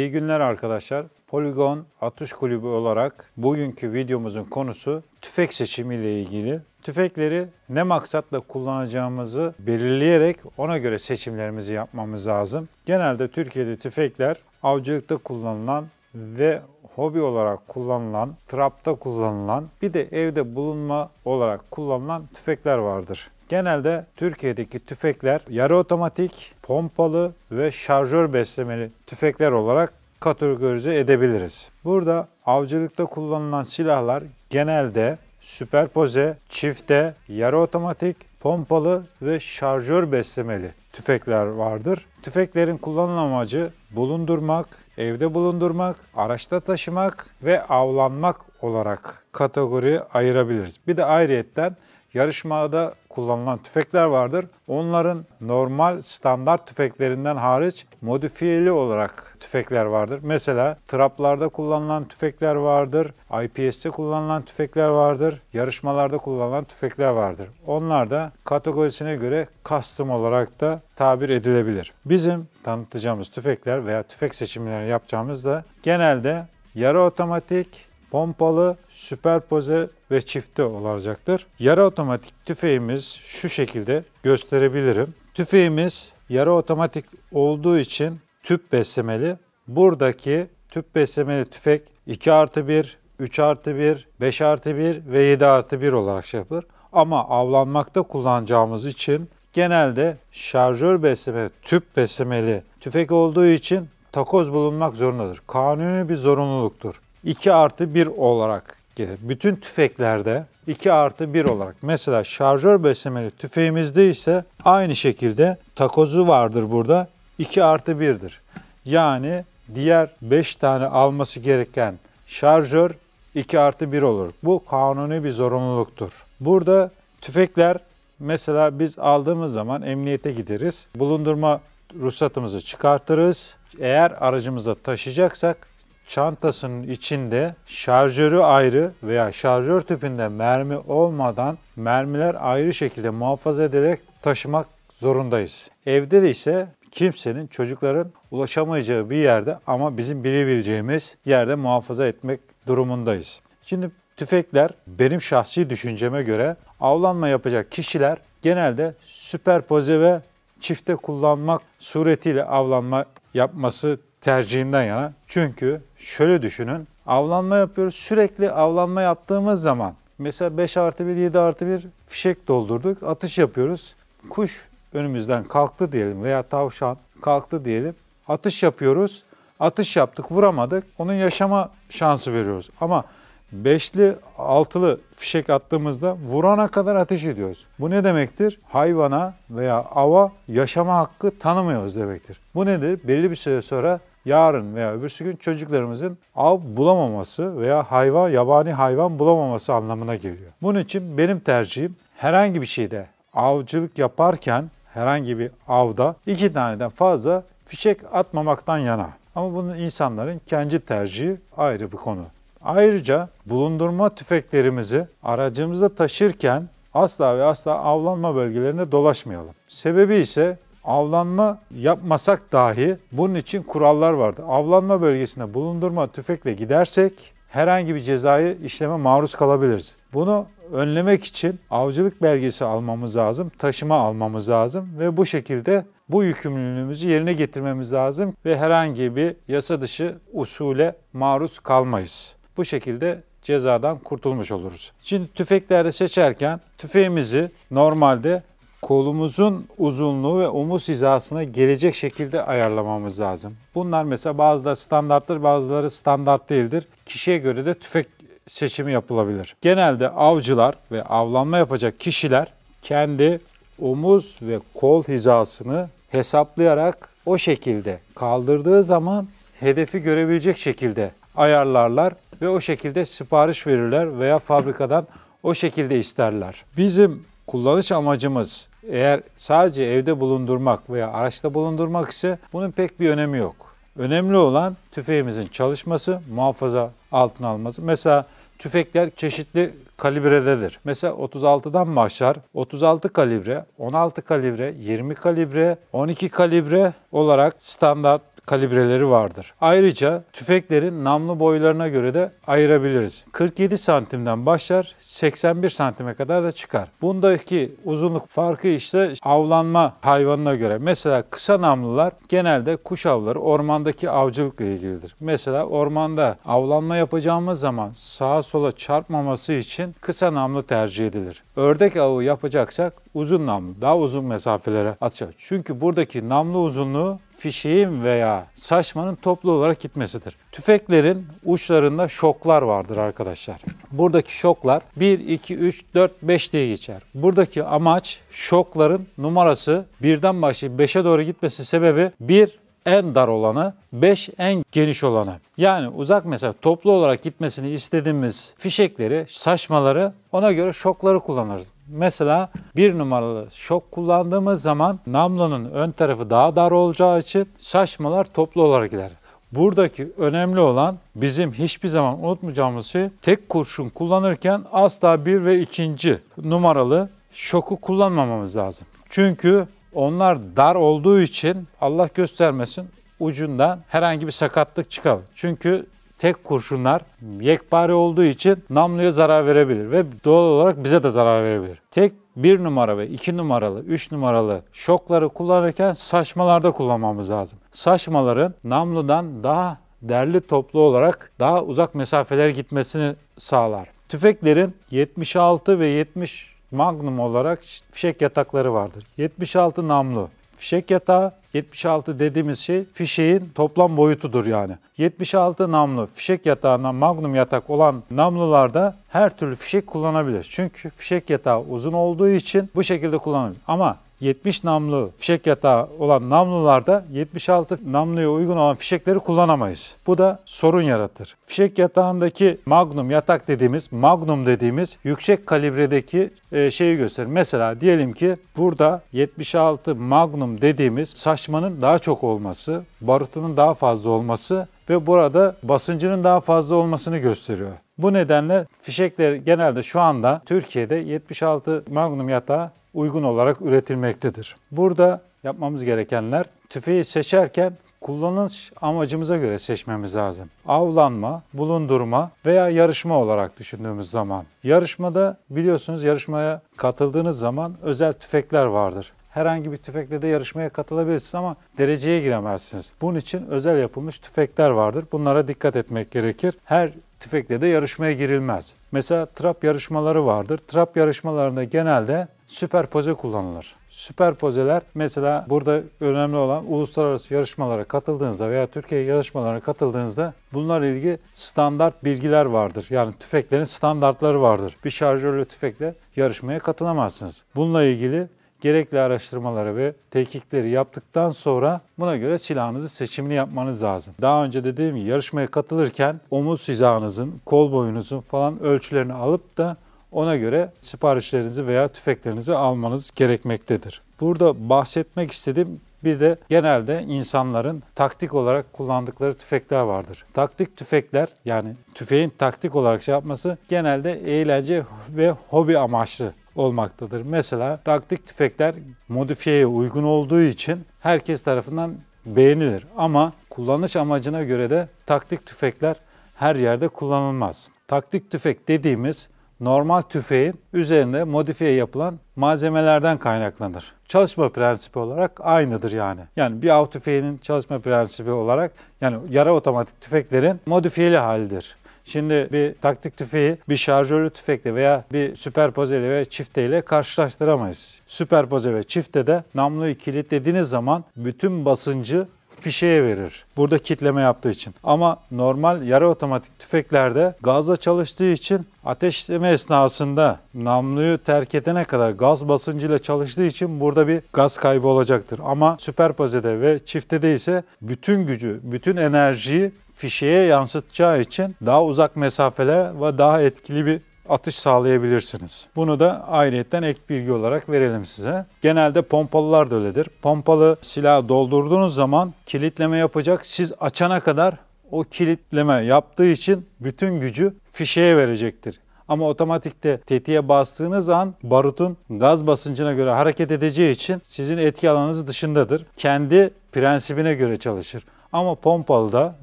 İyi günler arkadaşlar. Poligon Atış Kulübü olarak bugünkü videomuzun konusu tüfek seçimi ile ilgili. Tüfekleri ne maksatla kullanacağımızı belirleyerek ona göre seçimlerimizi yapmamız lazım. Genelde Türkiye'de tüfekler avcılıkta kullanılan ve hobi olarak kullanılan, trapta kullanılan, bir de evde bulunma olarak kullanılan tüfekler vardır. Genelde Türkiye'deki tüfekler yarı otomatik, pompalı ve şarjör beslemeli tüfekler olarak kategorize edebiliriz. Burada avcılıkta kullanılan silahlar genelde süperpoze, çifte, yarı otomatik, pompalı ve şarjör beslemeli tüfekler vardır. Tüfeklerin kullanım amacı bulundurmak, evde bulundurmak, araçta taşımak ve avlanmak olarak kategori ayırabiliriz. Bir de ayrıyetten Yarışmada kullanılan tüfekler vardır. Onların normal standart tüfeklerinden hariç modifiyeli olarak tüfekler vardır. Mesela traplarda kullanılan tüfekler vardır. IPS'te kullanılan tüfekler vardır. Yarışmalarda kullanılan tüfekler vardır. Onlar da kategorisine göre custom olarak da tabir edilebilir. Bizim tanıtacağımız tüfekler veya tüfek seçimlerini yapacağımız da genelde yarı otomatik pompalı, süperpoze ve çifte olacaktır. Yarı otomatik tüfeğimiz şu şekilde gösterebilirim. Tüfeğimiz yarı otomatik olduğu için tüp beslemeli. Buradaki tüp beslemeli tüfek 2 artı 1, 3 artı 1, 5 artı 1 ve 7 artı 1 olarak şey yapılır. Ama avlanmakta kullanacağımız için genelde şarjör beslemeli, tüp beslemeli tüfek olduğu için takoz bulunmak zorundadır. Kanuni bir zorunluluktur. 2 artı 1 olarak gelir. Bütün tüfeklerde 2 artı 1 olarak. Mesela şarjör beslemeli tüfeğimizde ise aynı şekilde takozu vardır burada. 2 artı 1'dir. Yani diğer 5 tane alması gereken şarjör 2 artı 1 olur. Bu kanuni bir zorunluluktur. Burada tüfekler mesela biz aldığımız zaman emniyete gideriz. Bulundurma ruhsatımızı çıkartırız. Eğer aracımızda taşıyacaksak çantasının içinde şarjörü ayrı veya şarjör tipinde mermi olmadan mermiler ayrı şekilde muhafaza ederek taşımak zorundayız. Evde de ise kimsenin çocukların ulaşamayacağı bir yerde ama bizim bilebileceğimiz yerde muhafaza etmek durumundayız. Şimdi tüfekler benim şahsi düşünceme göre avlanma yapacak kişiler genelde süperpoze ve çifte kullanmak suretiyle avlanma yapması tercihinden yana. Çünkü şöyle düşünün. Avlanma yapıyoruz. Sürekli avlanma yaptığımız zaman mesela 5 artı 1, 7 artı 1 fişek doldurduk. Atış yapıyoruz. Kuş önümüzden kalktı diyelim veya tavşan kalktı diyelim. Atış yapıyoruz. Atış yaptık, vuramadık. Onun yaşama şansı veriyoruz. Ama beşli, altılı fişek attığımızda vurana kadar ateş ediyoruz. Bu ne demektir? Hayvana veya ava yaşama hakkı tanımıyoruz demektir. Bu nedir? Belli bir süre sonra yarın veya öbürsü gün çocuklarımızın av bulamaması veya hayvan, yabani hayvan bulamaması anlamına geliyor. Bunun için benim tercihim herhangi bir şeyde avcılık yaparken herhangi bir avda iki taneden fazla fişek atmamaktan yana. Ama bunun insanların kendi tercihi ayrı bir konu. Ayrıca bulundurma tüfeklerimizi aracımızda taşırken asla ve asla avlanma bölgelerinde dolaşmayalım. Sebebi ise avlanma yapmasak dahi bunun için kurallar vardı. Avlanma bölgesinde bulundurma tüfekle gidersek herhangi bir cezayı işleme maruz kalabiliriz. Bunu önlemek için avcılık belgesi almamız lazım, taşıma almamız lazım ve bu şekilde bu yükümlülüğümüzü yerine getirmemiz lazım ve herhangi bir yasa dışı usule maruz kalmayız. Bu şekilde cezadan kurtulmuş oluruz. Şimdi tüfeklerde seçerken tüfeğimizi normalde kolumuzun uzunluğu ve omuz hizasına gelecek şekilde ayarlamamız lazım. Bunlar mesela bazıları standarttır, bazıları standart değildir. Kişiye göre de tüfek seçimi yapılabilir. Genelde avcılar ve avlanma yapacak kişiler kendi omuz ve kol hizasını hesaplayarak o şekilde kaldırdığı zaman hedefi görebilecek şekilde ayarlarlar ve o şekilde sipariş verirler veya fabrikadan o şekilde isterler. Bizim kullanış amacımız eğer sadece evde bulundurmak veya araçta bulundurmak ise bunun pek bir önemi yok. Önemli olan tüfeğimizin çalışması, muhafaza altına alması. Mesela tüfekler çeşitli kalibrededir. Mesela 36'dan başlar. 36 kalibre, 16 kalibre, 20 kalibre, 12 kalibre olarak standart kalibreleri vardır. Ayrıca tüfeklerin namlu boylarına göre de ayırabiliriz. 47 santimden başlar 81 santime kadar da çıkar. Bundaki uzunluk farkı işte avlanma hayvanına göre. Mesela kısa namlular genelde kuş avları ormandaki avcılıkla ilgilidir. Mesela ormanda avlanma yapacağımız zaman sağa sola çarpmaması için kısa namlu tercih edilir. Ördek avı yapacaksak uzun namlu, daha uzun mesafelere atacak. Çünkü buradaki namlu uzunluğu fişeğin veya saçmanın toplu olarak gitmesidir. Tüfeklerin uçlarında şoklar vardır arkadaşlar. Buradaki şoklar 1, 2, 3, 4, 5 diye geçer. Buradaki amaç şokların numarası birden başlayıp 5'e doğru gitmesi sebebi 1 en dar olanı, 5 en geniş olanı. Yani uzak mesela toplu olarak gitmesini istediğimiz fişekleri, saçmaları ona göre şokları kullanırız. Mesela bir numaralı şok kullandığımız zaman namlunun ön tarafı daha dar olacağı için saçmalar toplu olarak gider. Buradaki önemli olan bizim hiçbir zaman unutmayacağımız şey tek kurşun kullanırken asla bir ve ikinci numaralı şoku kullanmamamız lazım. Çünkü onlar dar olduğu için Allah göstermesin ucundan herhangi bir sakatlık çıkar. Çünkü tek kurşunlar yekpare olduğu için namluya zarar verebilir ve doğal olarak bize de zarar verebilir. Tek bir numara ve iki numaralı, üç numaralı şokları kullanırken saçmalarda kullanmamız lazım. Saçmaların namludan daha derli toplu olarak daha uzak mesafeler gitmesini sağlar. Tüfeklerin 76 ve 70 magnum olarak fişek yatakları vardır. 76 namlu fişek yatağı, 76 dediğimiz şey fişeğin toplam boyutudur yani. 76 namlu fişek yatağına magnum yatak olan namlularda her türlü fişek kullanabilir. Çünkü fişek yatağı uzun olduğu için bu şekilde kullanılır. Ama 70 namlu fişek yatağı olan namlularda 76 namluya uygun olan fişekleri kullanamayız. Bu da sorun yaratır. Fişek yatağındaki magnum yatak dediğimiz, magnum dediğimiz yüksek kalibredeki e, şeyi gösterir. Mesela diyelim ki burada 76 magnum dediğimiz saçmanın daha çok olması, barutunun daha fazla olması ve burada basıncının daha fazla olmasını gösteriyor. Bu nedenle fişekler genelde şu anda Türkiye'de 76 Magnum yatağı uygun olarak üretilmektedir. Burada yapmamız gerekenler tüfeği seçerken kullanış amacımıza göre seçmemiz lazım. Avlanma, bulundurma veya yarışma olarak düşündüğümüz zaman. Yarışmada biliyorsunuz yarışmaya katıldığınız zaman özel tüfekler vardır. Herhangi bir tüfekle de yarışmaya katılabilirsiniz ama dereceye giremezsiniz. Bunun için özel yapılmış tüfekler vardır. Bunlara dikkat etmek gerekir. Her tüfekle de yarışmaya girilmez. Mesela trap yarışmaları vardır. Trap yarışmalarında genelde süperpoze kullanılır. Süperpozeler mesela burada önemli olan uluslararası yarışmalara katıldığınızda veya Türkiye yarışmalarına katıldığınızda bunlarla ilgili standart bilgiler vardır. Yani tüfeklerin standartları vardır. Bir şarjörlü tüfekle yarışmaya katılamazsınız. Bununla ilgili gerekli araştırmaları ve tetkikleri yaptıktan sonra buna göre silahınızı seçimini yapmanız lazım. Daha önce dediğim gibi yarışmaya katılırken omuz hizanızın, kol boyunuzun falan ölçülerini alıp da ona göre siparişlerinizi veya tüfeklerinizi almanız gerekmektedir. Burada bahsetmek istedim bir de genelde insanların taktik olarak kullandıkları tüfekler vardır. Taktik tüfekler yani tüfeğin taktik olarak şey yapması genelde eğlence ve hobi amaçlı olmaktadır. Mesela taktik tüfekler modifiyeye uygun olduğu için herkes tarafından beğenilir ama kullanış amacına göre de taktik tüfekler her yerde kullanılmaz. Taktik tüfek dediğimiz normal tüfeğin üzerine modifiye yapılan malzemelerden kaynaklanır. Çalışma prensibi olarak aynıdır yani. Yani bir av tüfeğinin çalışma prensibi olarak yani yara otomatik tüfeklerin modifiyeli halidir. Şimdi bir taktik tüfeği bir şarjörlü tüfekle veya bir süperpozeli ve çifteyle karşılaştıramayız. Süperpoze ve çifte de namluyu kilitlediğiniz zaman bütün basıncı fişeye verir. Burada kitleme yaptığı için. Ama normal yarı otomatik tüfeklerde gazla çalıştığı için ateşleme esnasında namluyu terk edene kadar gaz basıncıyla çalıştığı için burada bir gaz kaybı olacaktır. Ama süperpozede ve çiftede ise bütün gücü, bütün enerjiyi fişeye yansıtacağı için daha uzak mesafeler ve daha etkili bir atış sağlayabilirsiniz. Bunu da ayrıyetten ek bilgi olarak verelim size. Genelde pompalılar da öyledir. Pompalı silah doldurduğunuz zaman kilitleme yapacak. Siz açana kadar o kilitleme yaptığı için bütün gücü fişeye verecektir. Ama otomatikte tetiğe bastığınız an barutun gaz basıncına göre hareket edeceği için sizin etki alanınız dışındadır. Kendi prensibine göre çalışır. Ama pompalıda,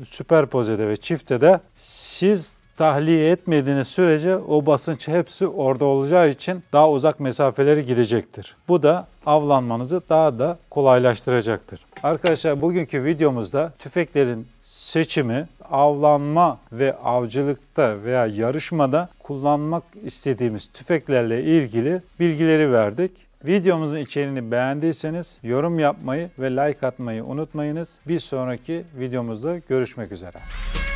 süperpozede ve çiftede siz tahliye etmediğiniz sürece o basınç hepsi orada olacağı için daha uzak mesafeleri gidecektir. Bu da avlanmanızı daha da kolaylaştıracaktır. Arkadaşlar bugünkü videomuzda tüfeklerin seçimi avlanma ve avcılıkta veya yarışmada kullanmak istediğimiz tüfeklerle ilgili bilgileri verdik. Videomuzun içeriğini beğendiyseniz yorum yapmayı ve like atmayı unutmayınız. Bir sonraki videomuzda görüşmek üzere.